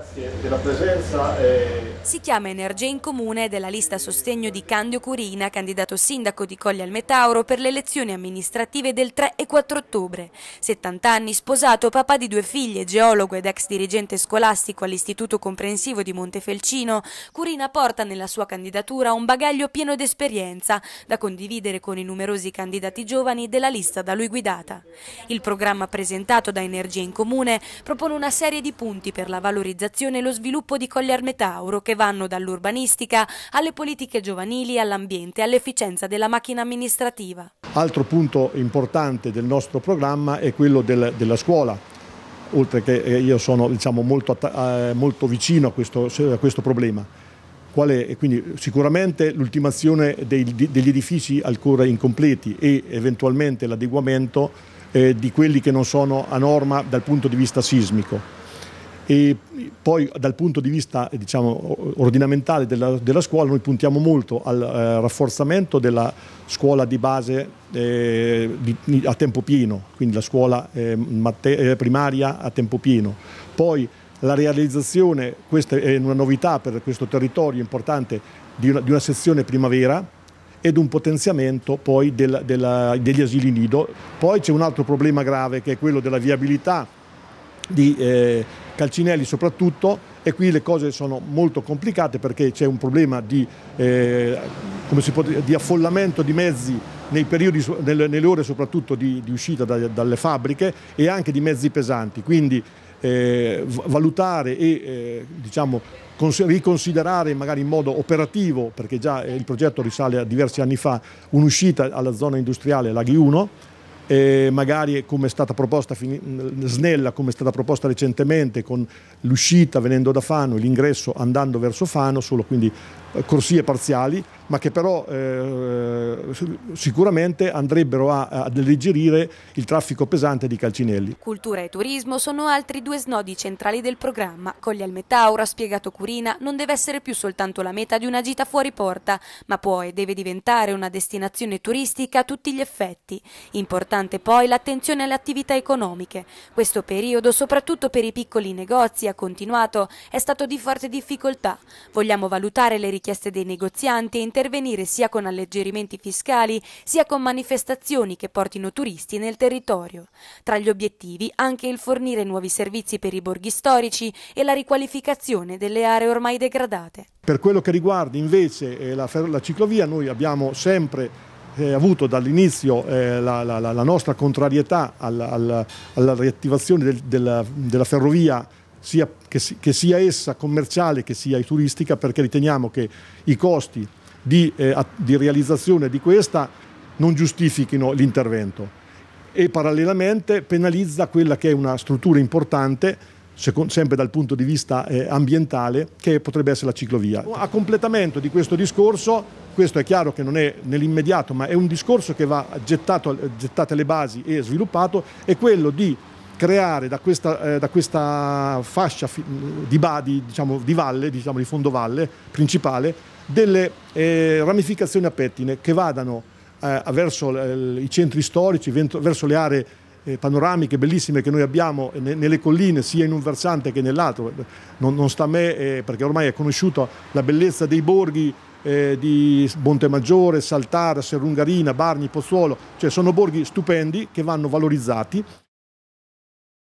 Grazie della presenza. E... Si chiama Energia in Comune della lista sostegno di Candio Curina, candidato sindaco di Colli al Metauro per le elezioni amministrative del 3 e 4 ottobre. 70 anni, sposato, papà di due figlie, geologo ed ex dirigente scolastico all'Istituto Comprensivo di Montefelcino, Curina porta nella sua candidatura un bagaglio pieno d'esperienza da condividere con i numerosi candidati giovani della lista da lui guidata. Il programma presentato da Energia in Comune propone una serie di punti per la valorizzazione modernizzazione e lo sviluppo di Collier Metauro che vanno dall'urbanistica alle politiche giovanili, all'ambiente, all'efficienza della macchina amministrativa. Altro punto importante del nostro programma è quello del, della scuola. Oltre che eh, io sono diciamo, molto, eh, molto, vicino a questo, a questo problema. Quindi, sicuramente l'ultimazione degli edifici ancora incompleti e eventualmente l'adeguamento eh, di quelli che non sono a norma dal punto di vista sismico. E poi dal punto di vista diciamo, ordinamentale della, della, scuola noi puntiamo molto al eh, rafforzamento della scuola di base eh, di, a tempo pieno, quindi la scuola ehm, eh, matte, primaria a tempo pieno. Poi la realizzazione, questa è una novità per questo territorio importante, di una, di una sezione primavera ed un potenziamento poi del, della, degli asili nido. Poi c'è un altro problema grave che è quello della viabilità di eh, Calcinelli soprattutto e qui le cose sono molto complicate perché c'è un problema di, eh, può, di affollamento di mezzi periodi, nelle, nelle, ore soprattutto di, di uscita da, dalle fabbriche e anche di mezzi pesanti. Quindi eh, valutare e eh, diciamo, riconsiderare magari in modo operativo, perché già eh, il progetto risale a diversi anni fa, un'uscita alla zona industriale Laghi 1 eh, magari come è stata proposta, snella come è stata proposta recentemente con l'uscita venendo da Fano e l'ingresso andando verso Fano, solo quindi eh, corsie parziali, ma che però eh, sicuramente andrebbero a, ad alleggerire il traffico pesante di Calcinelli. Cultura e turismo sono altri due snodi centrali del programma. Colli al Metauro, ha spiegato Curina, non deve essere più soltanto la meta di una gita fuori porta, ma può e deve diventare una destinazione turistica a tutti gli effetti. Importante poi l'attenzione alle attività economiche. Questo periodo, soprattutto per i piccoli negozi, ha continuato, è stato di forte difficoltà. Vogliamo valutare le richieste dei negozianti e intervenire intervenire sia con alleggerimenti fiscali sia con manifestazioni che portino turisti nel territorio. Tra gli obiettivi anche il fornire nuovi servizi per i borghi storici e la riqualificazione delle aree ormai degradate. Per quello che riguarda invece eh, la, la ciclovia noi abbiamo sempre eh, avuto dall'inizio eh, la, la, la, nostra contrarietà alla, alla, alla riattivazione del, della, della, ferrovia sia, che, che sia essa commerciale che sia turistica perché riteniamo che i costi di, eh, di realizzazione di questa non giustifichino l'intervento e parallelamente penalizza quella che è una struttura importante sempre dal punto di vista eh, ambientale, che potrebbe essere la ciclovia. Certo. A completamento di questo discorso, questo è chiaro che non è nell'immediato, ma è un discorso che va gettato, gettate le basi e sviluppato, è quello di creare da questa, eh, da questa fascia di, badi, diciamo, di valle, diciamo, di fondovalle principale, delle eh, ramificazioni a pettine che vadano eh, verso eh, i centri storici, verso le aree eh, panoramiche bellissime che noi abbiamo eh, nelle colline, sia in un versante che nell'altro. Non, non, sta a me, eh, perché ormai è conosciuta la bellezza dei borghi di Montemaggiore, Saltara, Serrungarina, Barni, Pozzuolo, cioè sono borghi stupendi che vanno valorizzati.